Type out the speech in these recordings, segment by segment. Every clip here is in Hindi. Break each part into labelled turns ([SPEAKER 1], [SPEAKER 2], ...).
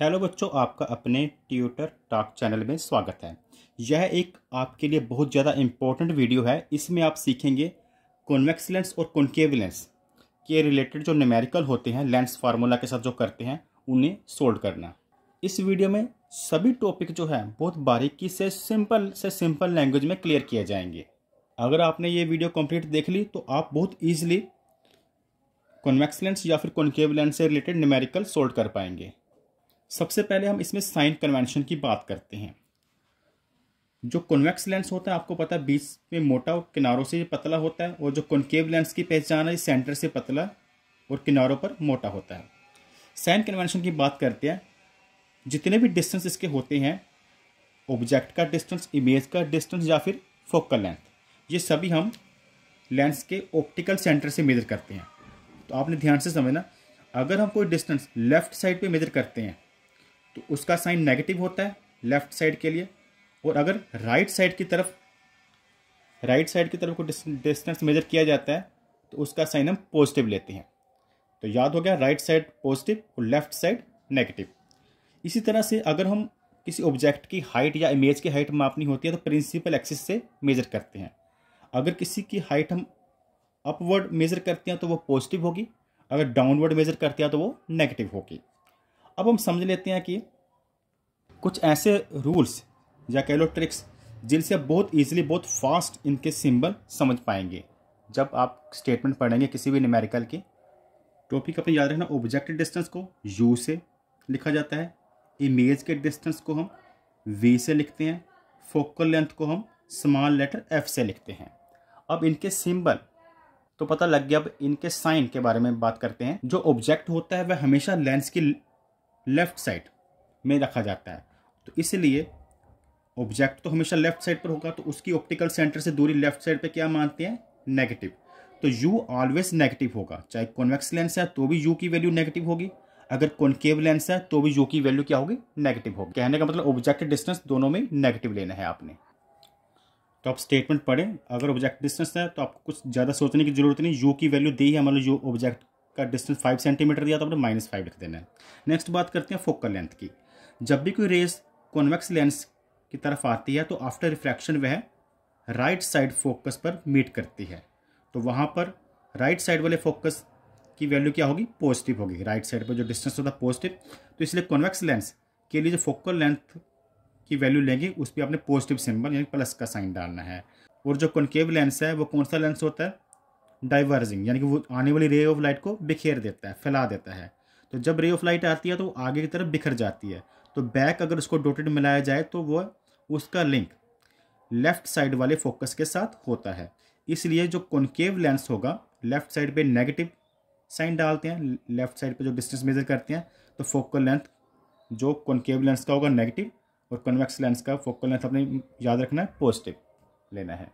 [SPEAKER 1] हेलो बच्चों आपका अपने ट्यूटर टॉक चैनल में स्वागत है यह एक आपके लिए बहुत ज़्यादा इम्पोर्टेंट वीडियो है इसमें आप सीखेंगे कॉन्वेक्स लेंस और कॉन्केव लेंस के रिलेटेड जो न्यूमेरिकल होते हैं लेंस फार्मूला के साथ जो करते हैं उन्हें सोल्व करना इस वीडियो में सभी टॉपिक जो है बहुत बारीकी से सिंपल से सिंपल लैंग्वेज में क्लियर किए जाएंगे अगर आपने ये वीडियो कंप्लीट देख ली तो आप बहुत ईजिली कॉन्वेक्स लेंस या फिर कॉन्केव लेंस से रिलेटेड न्यूमेरिकल सोल्व कर पाएंगे सबसे पहले हम इसमें साइन कन्वेंशन की बात करते हैं जो कन्वेक्स लेंस होता है आपको पता है बीच में मोटा और किनारों से पतला होता है और जो कॉन्केव लेंस की पहचान है सेंटर से पतला और किनारों पर मोटा होता है साइन कन्वेंशन की बात करते हैं जितने भी डिस्टेंस इसके होते हैं ऑब्जेक्ट का डिस्टेंस इमेज का डिस्टेंस या फिर फोकल लेंथ ये सभी हम लेंस के ऑप्टिकल सेंटर से मेजर करते हैं तो आपने ध्यान से समझना अगर हम कोई डिस्टेंस लेफ्ट साइड पे मेजर करते हैं तो उसका साइन नेगेटिव होता है लेफ्ट साइड के लिए और अगर राइट साइड की तरफ राइट साइड की तरफ को डिस्टेंस मेजर किया जाता है तो उसका साइन हम पॉजिटिव लेते हैं तो याद हो गया राइट साइड पॉजिटिव और लेफ्ट साइड नेगेटिव इसी तरह से अगर हम किसी ऑब्जेक्ट की हाइट या इमेज की हाइट मापनी होती है तो प्रिंसिपल एक्सिस से मेजर करते हैं अगर किसी की हाइट हम अपवर्ड मेजर करते हैं तो वो पॉजिटिव होगी अगर डाउनवर्ड मेजर करते हैं तो वो नेगेटिव होगी अब हम समझ लेते हैं कि कुछ ऐसे रूल्स या कह लो ट्रिक्स जिनसे आप बहुत ईजिली बहुत फास्ट इनके सिंबल समझ पाएंगे जब आप स्टेटमेंट पढ़ेंगे किसी भी न्यूमेरिकल के टॉपिक अपने याद रखना ऑब्जेक्टिव डिस्टेंस को यू से लिखा जाता है इमेज के डिस्टेंस को हम वी से लिखते हैं फोकल लेंथ को हम स्मॉल लेटर एफ से लिखते हैं अब इनके सिंबल तो पता लग गया अब इनके साइन के बारे में बात करते हैं जो ऑब्जेक्ट होता है वह हमेशा लेंस की लेफ्ट साइड में रखा जाता है तो इसलिए ऑब्जेक्ट तो हमेशा लेफ्ट साइड पर होगा तो उसकी ऑप्टिकल सेंटर से दूरी लेफ्ट साइड पर क्या मानते हैं नेगेटिव तो यू ऑलवेज नेगेटिव होगा चाहे कॉन्वेक्स लेंस है तो भी यू की वैल्यू नेगेटिव होगी अगर कॉन्केव लेंस है तो भी यू की वैल्यू क्या होगी नेगेटिव होगी कहने का मतलब ऑब्जेक्ट डिस्टेंस दोनों में नेगेटिव लेना है आपने तो आप स्टेटमेंट पढ़ें अगर ऑब्जेक्ट डिस्टेंस है तो आपको कुछ ज़्यादा सोचने की जरूरत नहीं यू की वैल्यू दी है लो यू ऑब्जेक्ट का डिस्टेंस फाइव सेंटीमीटर दिया तो आपने माइनस फाइव लिख देना है नेक्स्ट बात करते हैं फोकल लेंथ की जब भी कोई रेस कॉन्वेक्स लेंस की तरफ आती है तो आफ्टर रिफ्रैक्शन वह राइट साइड फोकस पर मीट करती है तो वहाँ पर राइट साइड वाले फोकस की वैल्यू क्या होगी पॉजिटिव होगी राइट साइड पर जो डिस्टेंस होता है पॉजिटिव तो इसलिए कॉन्वेक्स लेंस के लिए जो फोकल लेंथ की वैल्यू लेंगे उस पर आपने पॉजिटिव सिंबल यानी प्लस का साइन डालना है और जो कॉन्केव लेंस है वो कौन सा लेंस होता है डाइवर्जिंग यानी कि वो आने वाली रे ऑफ लाइट को बिखेर देता है फैला देता है तो जब रे ऑफ लाइट आती है तो आगे की तरफ बिखर जाती है तो बैक अगर उसको डोटेड मिलाया जाए तो वह उसका लिंक लेफ्ट साइड वाले फोकस के साथ होता है इसलिए जो कॉन्केव लेंस होगा लेफ्ट साइड पे नेगेटिव साइन डालते हैं लेफ्ट साइड पे जो डिस्टेंस मेजर करते हैं तो फोकल लेंथ जो कॉन्केव लेंस का होगा नेगेटिव और कन्वेक्स लेंस का फोकल लेंथ अपने याद रखना है पॉजिटिव लेना है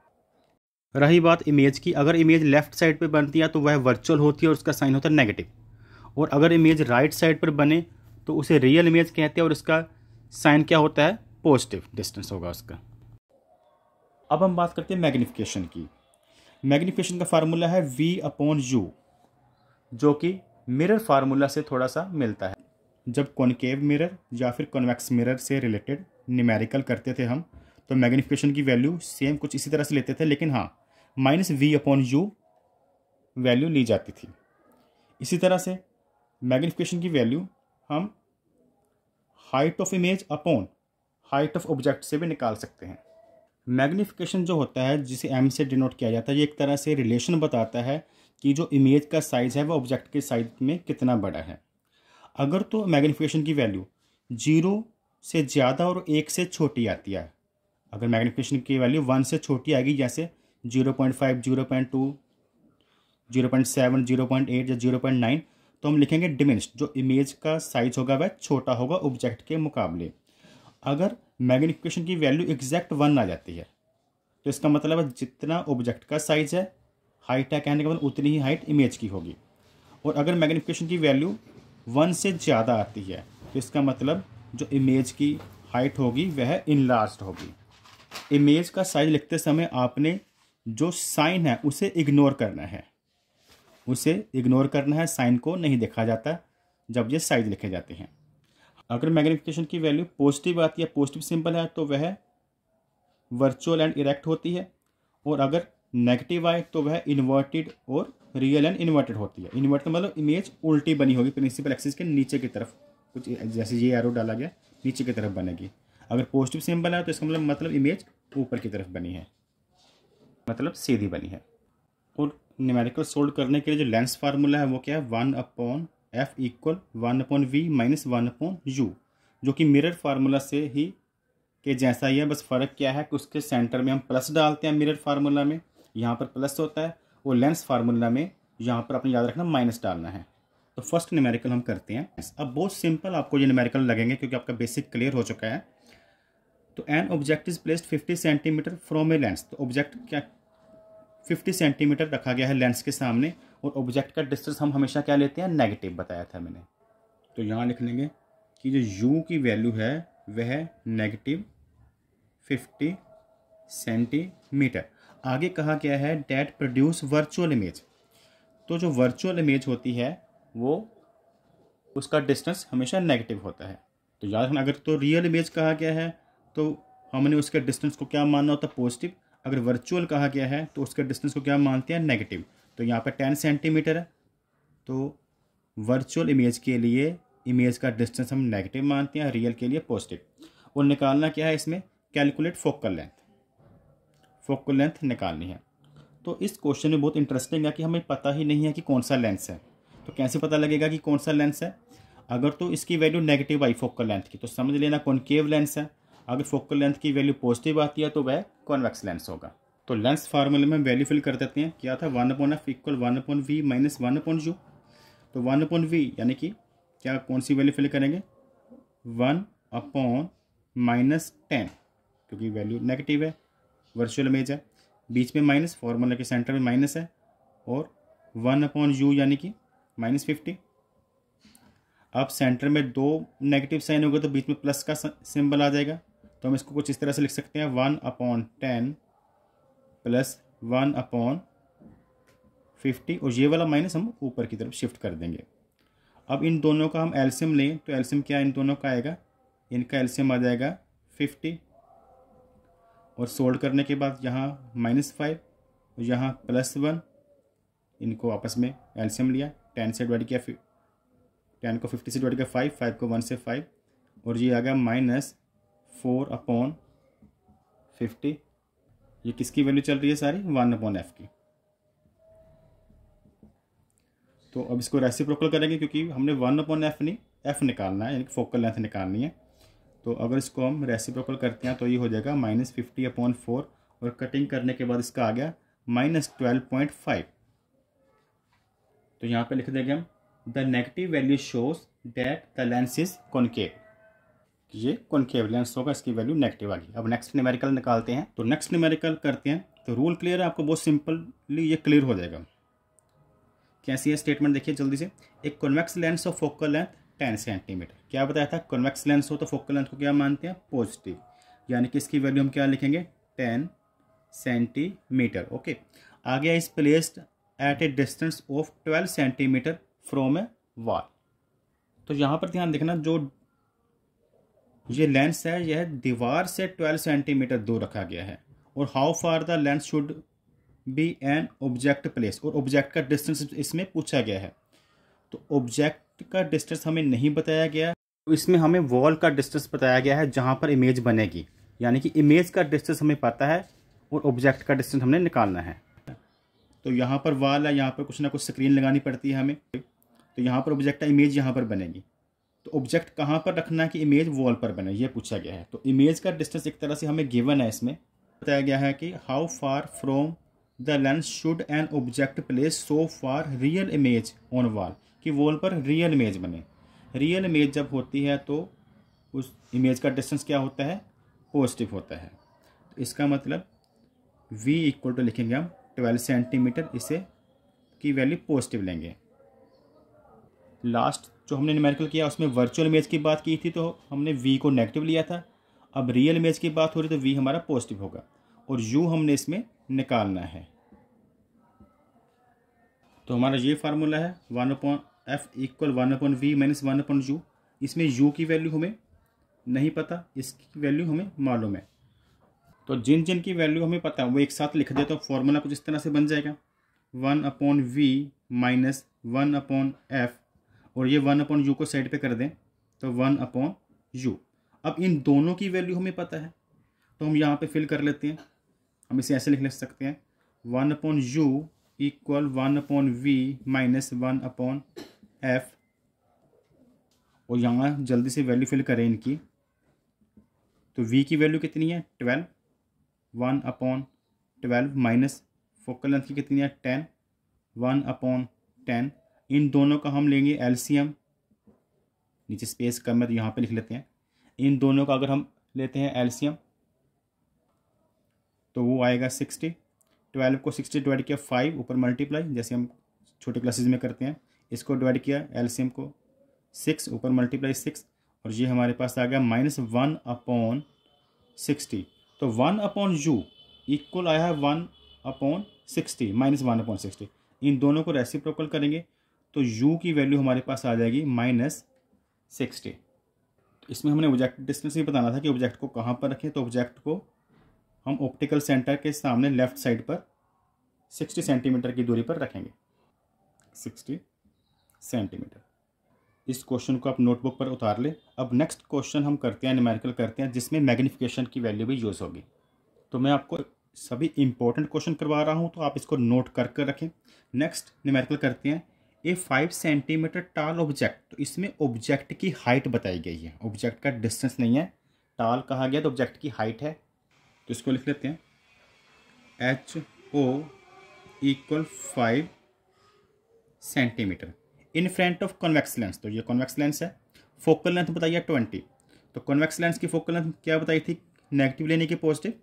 [SPEAKER 1] रही बात इमेज की अगर इमेज लेफ्ट साइड पर बनती है तो वह वर्चुअल होती है और उसका साइन होता है नेगेटिव और अगर इमेज राइट साइड पर बने तो उसे रियल इमेज कहते हैं और इसका साइन क्या होता है पॉजिटिव डिस्टेंस होगा उसका अब हम बात करते हैं मैग्नीफिकेशन की मैग्नीफिकेशन का फार्मूला है वी अपॉन यू जो कि मिरर फार्मूला से थोड़ा सा मिलता है जब कॉनकेव मिरर या फिर कॉन्वेक्स मिरर से रिलेटेड निमेरिकल करते थे हम तो मैग्नीफिकेशन की वैल्यू सेम कुछ इसी तरह से लेते थे लेकिन हाँ minus v upon u value ली जाती थी इसी तरह से मैग्नीफिकेशन की वैल्यू हम height of image upon height of object से भी निकाल सकते हैं मैग्नीफिकेशन जो होता है जिसे एम से डिनोट किया जाता है ये एक तरह से रिलेशन बताता है कि जो इमेज का साइज़ है वो ऑब्जेक्ट के साइज में कितना बड़ा है अगर तो मैग्नीफिकेशन की वैल्यू जीरो से ज़्यादा और एक से छोटी आती है अगर मैग्नीफिकेशन की वैल्यू वन से छोटी आएगी जैसे zero point five zero point two zero point seven zero point eight या जीरो पॉइंट नाइन तो हम लिखेंगे डिमिनिस्ड जो इमेज का साइज होगा वह छोटा होगा ऑब्जेक्ट के मुकाबले अगर मैग्निफिकेशन की वैल्यू एग्जैक्ट वन आ जाती है तो इसका मतलब है जितना ऑब्जेक्ट का साइज है हाइट है कहने के बाद मतलब उतनी ही हाइट इमेज की होगी और अगर मैग्निफिकेशन की वैल्यू वन से ज़्यादा आती है तो इसका मतलब जो इमेज की हाइट होगी वह इनलार्ज होगी इमेज का साइज लिखते समय आपने जो साइन है उसे इग्नोर करना है उसे इग्नोर करना है साइन को नहीं देखा जाता जब ये साइज लिखे जाते हैं अगर मैग्निफिकेशन की वैल्यू पॉजिटिव आती है पॉजिटिव सिंबल है तो वह वर्चुअल एंड इरेक्ट होती है और अगर नेगेटिव आए तो वह इन्वर्टेड और रियल एंड इन्वर्टेड होती है इन्वर्ट मतलब इमेज उल्टी बनी होगी प्रिंसिपल एक्सिस के नीचे की तरफ कुछ जैसे ये एरो डाला गया नीचे की तरफ बनेगी अगर पॉजिटिव सिंबल है तो इसका मतलब मतलब इमेज ऊपर की तरफ बनी है मतलब सीधी बनी है न्यूमेरिकल सोल्व करने के लिए जो लेंस फार्मूला है वो क्या है one upon f equal one upon v minus one upon u जो कि मिरर फार्मूला से ही के जैसा ही है बस फ़र्क क्या है कि उसके सेंटर में हम प्लस डालते हैं मिरर फार्मूला में यहाँ पर प्लस होता है और लेंस फार्मूला में यहाँ पर अपने याद रखना माइनस डालना है तो फर्स्ट न्यूमेरिकल हम करते हैं अब बहुत सिंपल आपको ये न्यूमेरिकल लगेंगे क्योंकि आपका बेसिक क्लियर हो चुका है तो an object is placed 50 centimetre from a lens तो ऑब्जेक्ट क्या 50 सेंटीमीटर रखा गया है लेंस के सामने और ऑब्जेक्ट का डिस्टेंस हम हमेशा क्या लेते हैं नेगेटिव बताया था मैंने तो यहाँ लिख लेंगे कि जो यू की वैल्यू है वह नेगेटिव फिफ्टी सेंटीमीटर आगे कहा गया है डेट प्रोड्यूस वर्चुअल इमेज तो जो वर्चुअल इमेज होती है वो उसका डिस्टेंस हमेशा नेगेटिव होता है तो याद रखना अगर तो रियल इमेज कहा गया है तो हमने उसके डिस्टेंस को क्या मानना होता है पॉजिटिव अगर वर्चुअल कहा गया है तो उसका डिस्टेंस को क्या मानते हैं नेगेटिव तो यहाँ पर टेन सेंटीमीटर है तो वर्चुअल इमेज के लिए इमेज का डिस्टेंस हम नेगेटिव मानते हैं रियल के लिए पॉजिटिव और निकालना क्या है इसमें calculate focal length focal length निकालनी है तो इस क्वेश्चन में बहुत इंटरेस्टिंग है कि हमें पता ही नहीं है कि कौन सा लेंस है तो कैसे पता लगेगा कि कौन सा लेंस है अगर तो इसकी वैल्यू नेगेटिव आई फोकल लेंथ की तो समझ लेना कौन लेंस है अगर फोकल लेंथ की वैल्यू पॉजिटिव आती है तो वह कॉन्वेक्स लेंस होगा तो लेंस फार्मूले में वैल्यू फिल कर देते हैं क्या था one upon f equal one upon v minus one upon u तो वन अपॉन वी यानी कि क्या कौन सी वैल्यू फिल करेंगे वन अपॉन माइनस टेन क्योंकि वैल्यू नेगेटिव है वर्चुअल इमेज है बीच में माइनस फार्मूला के सेंटर में माइनस है और वन अपॉन यू यानी कि माइनस फिफ्टी अब सेंटर में दो नेगेटिव साइन होगा तो बीच में प्लस का सिंबल आ जाएगा तो हम इसको कुछ इस तरह से लिख सकते हैं one upon ten plus one upon fifty और ये वाला माइनस हम ऊपर की तरफ शिफ्ट कर देंगे अब इन दोनों का हम एल्शियम लें तो एल्शियम क्या इन दोनों का आएगा इनका एल्शियम आ जाएगा फिफ्टी और सोल्ड करने के बाद यहाँ माइनस फाइव और यहाँ प्लस वन इनको आपस में एल्शियम लिया टेन से डिवाइड किया टेन को फिफ्टी से डिवाइड किया फाइव फाइव को वन से फाइव और ये आ गया माइनस फोर अपॉन फिफ्टी ये किसकी वैल्यू चल रही है सारी वन अपॉन एफ की तो अब इसको रेसिप्रोकल करेंगे क्योंकि हमने वन अपॉन एफ नहीं एफ निकालना है यानी कि फोकल लेंथ निकालनी है तो अगर इसको हम रेसिप्रोकल करते हैं तो ये हो जाएगा माइनस फिफ्टी अपॉन फोर और कटिंग करने के बाद इसका आ गया माइनस ट्वेल्व पॉइंट फाइव तो यहाँ पे लिख देंगे हम the negative value shows that the lens is concave ये कॉन्केव लेंस होगा इसकी वैल्यू नेगेटिव आ गई अब नेक्स्ट न्यूमेरिकल निकालते हैं तो नेक्स्ट न्यूमेरिकल करते हैं तो रूल क्लियर है आपको बहुत सिंपली ये क्लियर हो जाएगा कैसी है स्टेटमेंट देखिए जल्दी से एक convex lens of focal length ten centimetre क्या बताया था कॉन्वेक्स लेंस हो तो फोकल लेंथ को क्या मानते हैं पॉजिटिव यानी कि इसकी वैल्यू हम क्या लिखेंगे टेन सेंटीमीटर ओके आगे is placed at a distance of twelve centimetre from a wall तो यहाँ पर ध्यान देखना जो ये लेंस है यह दीवार से ट्वेल्व सेंटीमीटर दूर रखा गया है और how far the lens should be an object place और ऑब्जेक्ट का डिस्टेंस इसमें पूछा गया है तो ऑब्जेक्ट का डिस्टेंस हमें नहीं बताया गया तो इसमें हमें वॉल का डिस्टेंस बताया गया है जहाँ पर इमेज बनेगी यानी कि इमेज का डिस्टेंस हमें पता है और ऑब्जेक्ट का डिस्टेंस हमने निकालना है तो यहाँ पर वॉल है यहाँ पर कुछ ना कुछ स्क्रीन लगानी पड़ती है हमें तो यहाँ पर ऑब्जेक्ट इमेज यहाँ पर बनेगी तो ऑब्जेक्ट कहाँ पर रखना है कि इमेज वॉल पर बने ये पूछा गया है तो इमेज का डिस्टेंस एक तरह से हमें गिवन है इसमें बताया गया है कि how far from the lens should an object place so far real image on wall कि वॉल पर रियल इमेज बने रियल इमेज जब होती है तो उस इमेज का डिस्टेंस क्या होता है पॉजिटिव होता है तो इसका मतलब वी इक्वल टू लिखेंगे हम ट्वेल्व सेंटीमीटर इसे की वैल्यू पॉजिटिव लेंगे लास्ट जो हमने न्यूमेरिकल किया उसमें वर्चुअल इमेज की बात की थी तो हमने वी को नेगेटिव लिया था अब रियल इमेज की बात हो रही तो वी हमारा पॉजिटिव होगा और यू हमने इसमें निकालना है तो हमारा ये फार्मूला है one upon f equal one upon v minus one upon u इसमें यू की वैल्यू हमें नहीं पता इसकी वैल्यू हमें मालूम है तो जिन जिन की वैल्यू हमें पता है वो एक साथ लिख दे तो फार्मूला कुछ इस तरह से बन जाएगा one upon v minus one upon f और ये वन अपॉन यू को साइड पे कर दें तो वन अपॉन यू अब इन दोनों की वैल्यू हमें पता है तो हम यहाँ पे फिल कर लेते हैं हम इसे ऐसे लिख ले सकते हैं one upon u equal one upon v minus one upon f और यहाँ जल्दी से वैल्यू फिल करें इनकी तो वी की वैल्यू कितनी है twelve one upon twelve minus focal length की कितनी है टेन वन अपॉन टेन इन दोनों का हम लेंगे एलसीएम नीचे स्पेस कम है तो यहाँ पे लिख लेते हैं इन दोनों का अगर हम लेते हैं एलसीएम तो वो आएगा सिक्सटी ट्वेल्व को सिक्सटी डिवाइड किया फाइव ऊपर मल्टीप्लाई जैसे हम छोटे क्लासेज में करते हैं इसको डिवाइड किया एलसीएम को सिक्स ऊपर मल्टीप्लाई सिक्स और ये हमारे पास आ गया माइनस वन अपॉन सिक्सटी तो वन अपॉन यू इक्वल आया है one upon sixty minus one upon sixty इन दोनों को रेसिप्रोकल करेंगे तो u की वैल्यू हमारे पास आ जाएगी माइनस सिक्सटी इसमें हमने ऑब्जेक्ट डिस्टेंस भी बताना था कि ऑब्जेक्ट को कहाँ पर रखें तो ऑब्जेक्ट को हम ऑप्टिकल सेंटर के सामने लेफ्ट साइड पर सिक्सटी सेंटीमीटर की दूरी पर रखेंगे सिक्सटी सेंटीमीटर इस क्वेश्चन को आप नोटबुक पर उतार लें अब नेक्स्ट क्वेश्चन हम करते हैं न्यूमेरिकल करते हैं जिसमें मैग्निफिकेशन की वैल्यू भी यूज़ होगी तो मैं आपको सभी इंपॉर्टेंट क्वेश्चन करवा रहा हूँ तो आप इसको नोट कर कर रखें नेक्स्ट न्यूमेरिकल करते हैं a five centimetre tall object तो इसमें ऑब्जेक्ट की हाइट बताई गई है ऑब्जेक्ट का डिस्टेंस नहीं है टाल कहा गया तो ऑब्जेक्ट की हाइट है तो इसको लिख लेते हैं h o equal five centimetre in front of convex lens तो ये कॉन्वेक्स लेंस है फोकल लेंथ बताइए ट्वेंटी तो कॉन्वेक्स लेंस की फोकल लेंथ क्या बताई थी नेगेटिव लेने की पॉजिटिव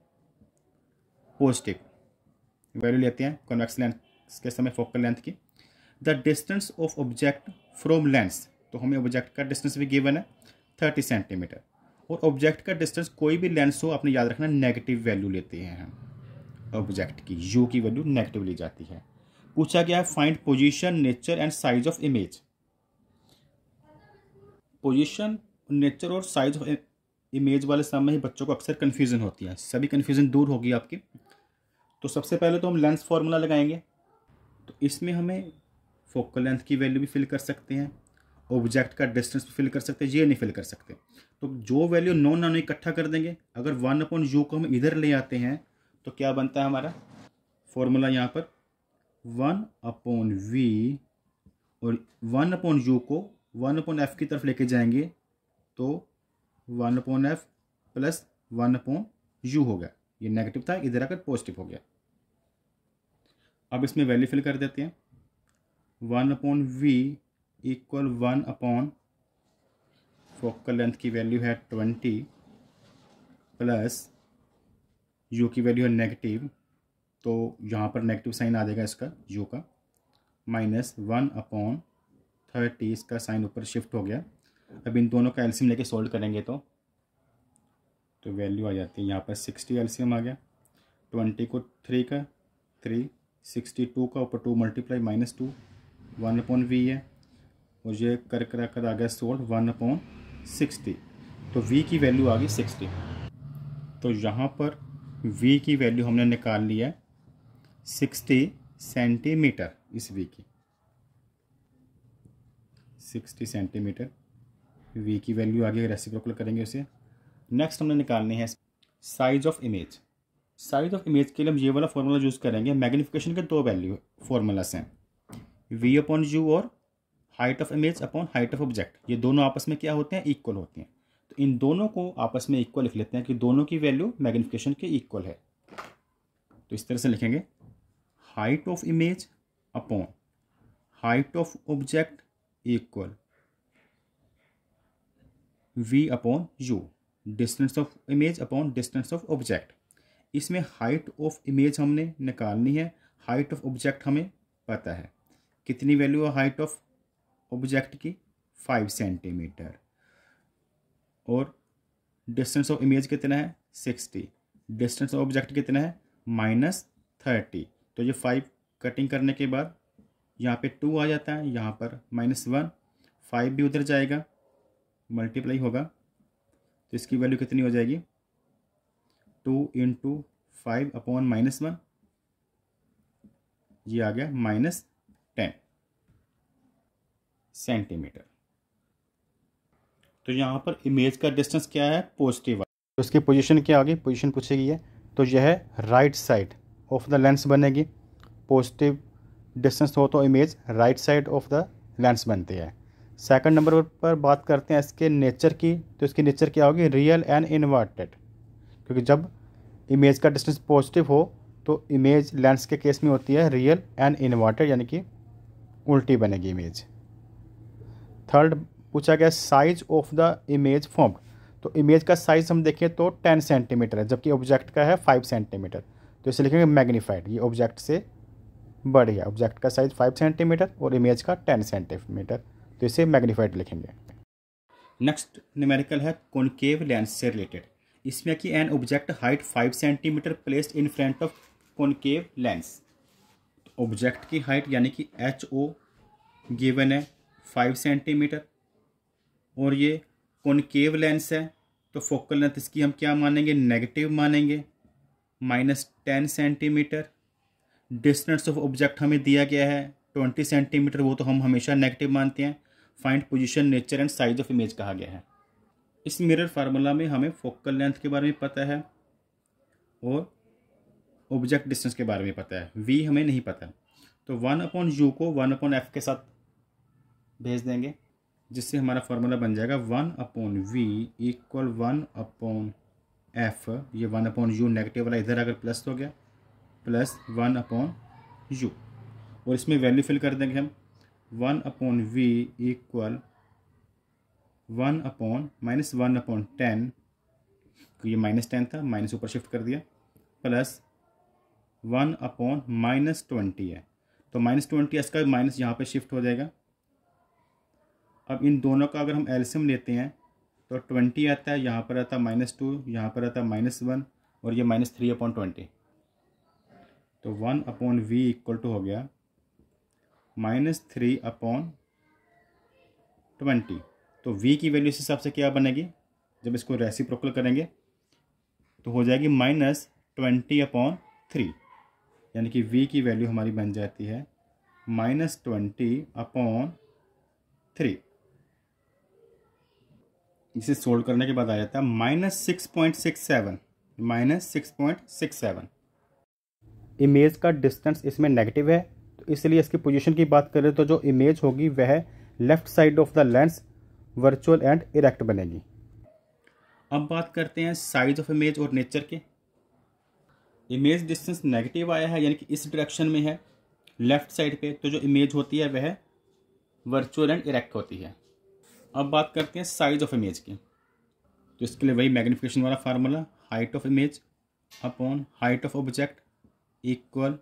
[SPEAKER 1] पॉजिटिव वैल्यू लेते हैं कॉन्वेक्स लेंस के समय फोकल लेंथ की the distance of object from lens तो हमें ऑब्जेक्ट का डिस्टेंस भी गिवन है थर्टी सेंटीमीटर और ऑब्जेक्ट का डिस्टेंस कोई भी लेंस हो आपने याद रखना नेगेटिव वैल्यू लेते हैं हम ऑब्जेक्ट की यू की वैल्यू नेगेटिव ली जाती है पूछा गया है find position nature and size of image position nature और साइज ऑफ इमेज वाले सामने ही बच्चों को अक्सर कन्फ्यूज़न होती है सभी कन्फ्यूज़न दूर होगी आपकी तो सबसे पहले तो हम लेंस फार्मूला लगाएंगे तो इसमें हमें फोकल लेंथ की वैल्यू भी फिल कर सकते हैं ऑब्जेक्ट का डिस्टेंस भी फिल कर सकते हैं ये नहीं फिल कर सकते तो जो वैल्यू नॉन नॉन इकट्ठा कर देंगे अगर वन अपॉन यू को हम इधर ले आते हैं तो क्या बनता है हमारा फॉर्मूला यहाँ पर वन अपॉन वी और वन अपॉन यू को वन अपॉन एफ की तरफ लेके जाएंगे तो one upon f plus one upon u हो गया ये नेगेटिव था इधर आकर पॉजिटिव हो गया अब इसमें वैल्यू फिल कर देते हैं one upon v equal one upon focal length की वैल्यू है ट्वेंटी प्लस यू की वैल्यू है नेगेटिव तो यहाँ पर नेगेटिव साइन आ जाएगा इसका यू का माइनस वन अपॉन थर्टी इसका साइन ऊपर शिफ्ट हो गया अब इन दोनों का एल्सियम लेके सोल्व करेंगे तो तो वैल्यू आ जाती है यहाँ पर सिक्सटी एल्सियम आ गया ट्वेंटी को थ्री का थ्री सिक्सटी टू का ऊपर two multiply minus two one upon v है और ये कर कर कर आ गया सोल्ड वन अपॉन सिक्सटी तो वी की वैल्यू आ गई सिक्सटी तो यहाँ पर वी की वैल्यू हमने निकाल ली है सिक्सटी सेंटीमीटर इस वी की सिक्सटी सेंटीमीटर वी की वैल्यू आगे रेसिप्रोकल करेंगे उसे नेक्स्ट हमने निकालनी है size of image size of image के लिए हम ये वाला फॉर्मूला यूज़ करेंगे मैग्नीफिकेशन के दो वैल्यू फार्मूलास हैं वी अपॉन यू और height of image upon height of object ये दोनों आपस में क्या होते हैं इक्वल होते हैं तो इन दोनों को आपस में इक्वल लिख लेते हैं कि दोनों की वैल्यू मैग्निफिकेशन के इक्वल है तो इस तरह से लिखेंगे height of image upon height of object equal v upon u distance of image upon distance of object इसमें हाइट ऑफ इमेज हमने निकालनी है हाइट ऑफ ऑब्जेक्ट हमें पता है कितनी वैल्यू है हाइट ऑफ ऑब्जेक्ट की फाइव सेंटीमीटर और डिस्टेंस ऑफ इमेज कितना है सिक्सटी डिस्टेंस ऑफ ऑब्जेक्ट कितना है माइनस थर्टी तो ये फाइव कटिंग करने के बाद यहाँ पे टू आ जाता है यहाँ पर माइनस वन फाइव भी उधर जाएगा मल्टीप्लाई होगा तो इसकी वैल्यू कितनी हो जाएगी two in two five upon minus one ये आ गया माइनस टेन सेंटीमीटर तो यहाँ पर इमेज का डिस्टेंस क्या है पॉजिटिव तो इसकी पोजीशन क्या होगी पोजीशन गई है तो यह right side of the lens बनेगी पॉजिटिव डिस्टेंस हो तो image right side of the lens बनती है सेकंड नंबर पर बात करते हैं इसके नेचर की तो इसकी नेचर क्या होगी रियल एंड इन्वर्टेड क्योंकि जब इमेज का डिस्टेंस पॉजिटिव हो तो इमेज लेंस के केस में होती है रियल एंड इन्वर्टेड यानी कि उल्टी बनेगी इमेज थर्ड पूछा गया size of the image form तो इमेज का साइज हम देखें तो टेन सेंटीमीटर है जबकि ऑब्जेक्ट का है फाइव सेंटीमीटर तो इसे लिखेंगे मैग्नीफाइड ये ऑब्जेक्ट से बढ़ गया ऑब्जेक्ट का साइज फाइव सेंटीमीटर और इमेज का टेन सेंटीमीटर तो इसे मैग्नीफाइड लिखेंगे नेक्स्ट न्यूमेरिकल है कॉन्केव लेंस से रिलेटेड इसमें कि an object height five centimetre placed in front of concave lens object की हाइट यानी कि एच ओ गिवन है फाइव सेंटीमीटर और ये कॉनकेव लेंस है तो फोकल लेंथ इसकी हम क्या मानेंगे नेगेटिव मानेंगे minus ten centimetre distance of object हमें दिया गया है ट्वेंटी सेंटीमीटर वो तो हम हमेशा नेगेटिव मानते हैं find position nature and size of image कहा गया है इस मिरर फार्मूला में हमें फोकल लेंथ के बारे में पता है और ऑब्जेक्ट डिस्टेंस के बारे में पता है वी हमें नहीं पता तो वन अपॉन यू को वन अपॉन एफ के साथ भेज देंगे जिससे हमारा फॉर्मूला बन जाएगा one upon v equal one upon f ये वन अपॉन यू नेगेटिव वाला इधर अगर प्लस हो गया प्लस वन अपॉन यू और इसमें वैल्यू फिल कर देंगे हम one upon v equal one upon minus one upon ten ये माइनस टेन था माइनस ऊपर शिफ्ट कर दिया plus one upon minus twenty है तो माइनस ट्वेंटी इसका माइनस यहाँ पे शिफ्ट हो जाएगा अब इन दोनों का अगर हम एल्सियम लेते हैं तो ट्वेंटी आता है यहाँ पर आता है माइनस टू यहाँ पर आता है माइनस वन और ये माइनस थ्री अपॉन ट्वेंटी तो one upon v equal to हो गया माइनस थ्री अपॉन ट्वेंटी तो वी की वैल्यू इस हिसाब से क्या बनेगी जब इसको रेसिप्रोकल करेंगे तो हो जाएगी माइनस ट्वेंटी अपॉन थ्री यानी कि वी की वैल्यू हमारी बन जाती है माइनस ट्वेंटी अपॉन थ्री इसे सोल्व करने के बाद आ जाता है minus six point six seven minus six point six seven image का डिस्टेंस इसमें नेगेटिव है तो इसलिए इसकी पोजीशन की बात करें तो जो इमेज होगी वह left side of the lens virtual and erect बनेगी अब बात करते हैं साइज ऑफ इमेज और नेचर के इमेज डिस्टेंस नेगेटिव आया है यानी कि इस डायरेक्शन में है लेफ्ट साइड पे तो जो इमेज होती है वह वर्चुअल एंड इरेक्ट होती है अब बात करते हैं साइज ऑफ इमेज की तो इसके लिए वही मैग्निफिकेशन वाला formula height of image upon height of object equal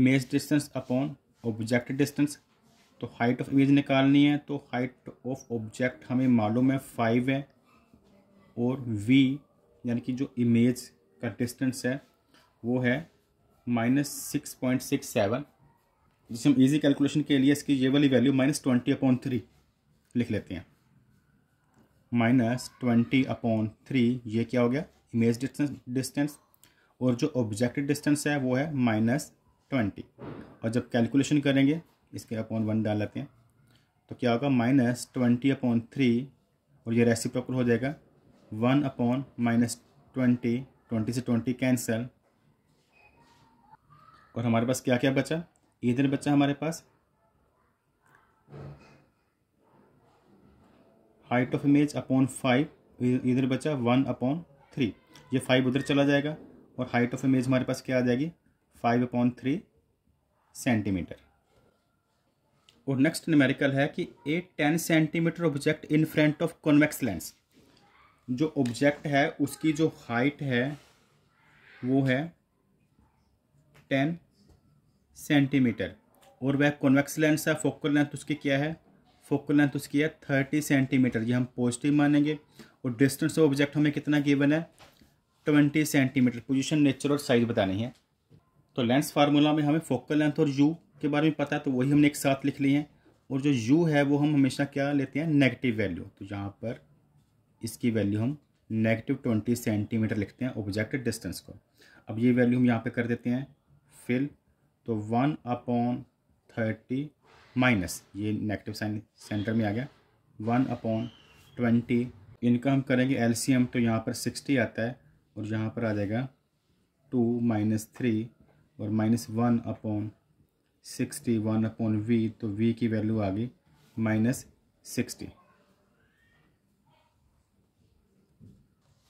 [SPEAKER 1] image distance upon object distance तो हाइट ऑफ इमेज निकालनी है तो हाइट ऑफ ऑब्जेक्ट हमें मालूम है फाइव है और वी यानी कि जो इमेज का डिस्टेंस है वो है minus six point six seven जिसे हम ईजी कैलकुलेशन के लिए इसकी ये वाली value minus twenty upon three लिख लेते हैं माइनस ट्वेंटी अपॉन थ्री ये क्या हो गया इमेज डिस्टेंस डिस्टेंस और जो ऑब्जेक्टिव डिस्टेंस है वो है माइनस ट्वेंटी और जब कैलकुलेशन करेंगे इसके अपॉन वन डाल लेते हैं तो क्या होगा माइनस ट्वेंटी अपॉन थ्री और ये रेसिप्रोकल हो जाएगा one upon minus twenty twenty से ट्वेंटी कैंसल और हमारे पास क्या क्या बचा इधर बचा हमारे पास height of image upon five इधर बचा वन अपॉन थ्री ये फाइव उधर चला जाएगा और हाइट ऑफ इमेज हमारे पास क्या आ जाएगी फाइव अपॉन थ्री सेंटीमीटर और नेक्स्ट न्यूमेरिकल है कि a ten centimetre object in front of convex lens जो ऑब्जेक्ट है उसकी जो हाइट है वो है टेन सेंटीमीटर और वह कॉन्वेक्स लेंस है फोकल लेंथ उसकी क्या है फोकल लेंथ उसकी है थर्टी सेंटीमीटर ये हम पॉजिटिव मानेंगे और डिस्टेंस ऑफ ऑब्जेक्ट हमें कितना गिवन है ट्वेंटी सेंटीमीटर पोजीशन नेचर और साइज बतानी है तो लेंस फार्मूला में हमें फोकल लेंथ और यू के बारे में पता है तो वही हमने एक साथ लिख ली है और जो यू है वो हम हमेशा क्या लेते हैं नेगेटिव वैल्यू तो यहाँ पर इसकी वैल्यू हम नेगेटिव ट्वेंटी सेंटीमीटर लिखते हैं ऑब्जेक्ट डिस्टेंस को अब ये वैल्यू हम यहाँ पे कर देते हैं फिल तो वन अपॉन थर्टी माइनस ये नेगेटिव साइन सेंटर में आ गया वन अपॉन ट्वेंटी इनका हम करेंगे एल तो यहाँ पर सिक्सटी आता है और यहाँ पर आ जाएगा टू माइनस थ्री और minus one upon sixty one upon v तो वी की वैल्यू आ गई माइनस सिक्सटी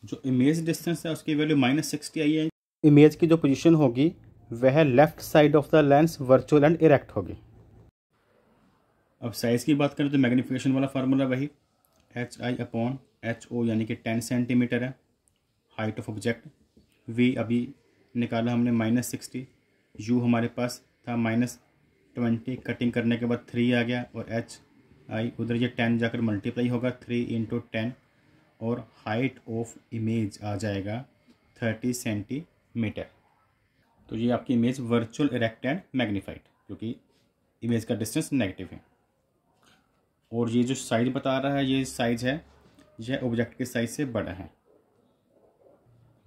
[SPEAKER 1] जो इमेज डिस्टेंस है उसकी वैल्यू माइनस सिक्सटी आई है इमेज की जो पोजीशन होगी वह left side of the lens virtual and erect होगी अब साइज़ की बात करें तो मैग्नीफिकेशन वाला फार्मूला वही H I upon H O यानी कि टेन सेंटीमीटर है हाइट ऑफ ऑब्जेक्ट वी अभी निकाला हमने माइनस सिक्सटी यू हमारे पास था माइनस ट्वेंटी कटिंग करने के बाद थ्री आ गया और एच आई उधर ये टेन जाकर मल्टीप्लाई होगा थ्री इंटू टेन और हाइट ऑफ इमेज आ जाएगा थर्टी सेंटीमीटर तो ये आपकी image virtual erect and magnified क्योंकि इमेज का डिस्टेंस नेगेटिव है और ये जो साइज बता रहा है ये साइज है यह ऑब्जेक्ट के साइज से बड़ा है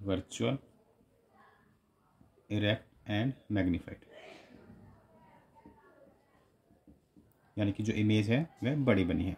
[SPEAKER 1] वर्चुअल इरेक्ट एंड मैग्नीफाइड यानी कि जो इमेज है वह बड़ी बनी है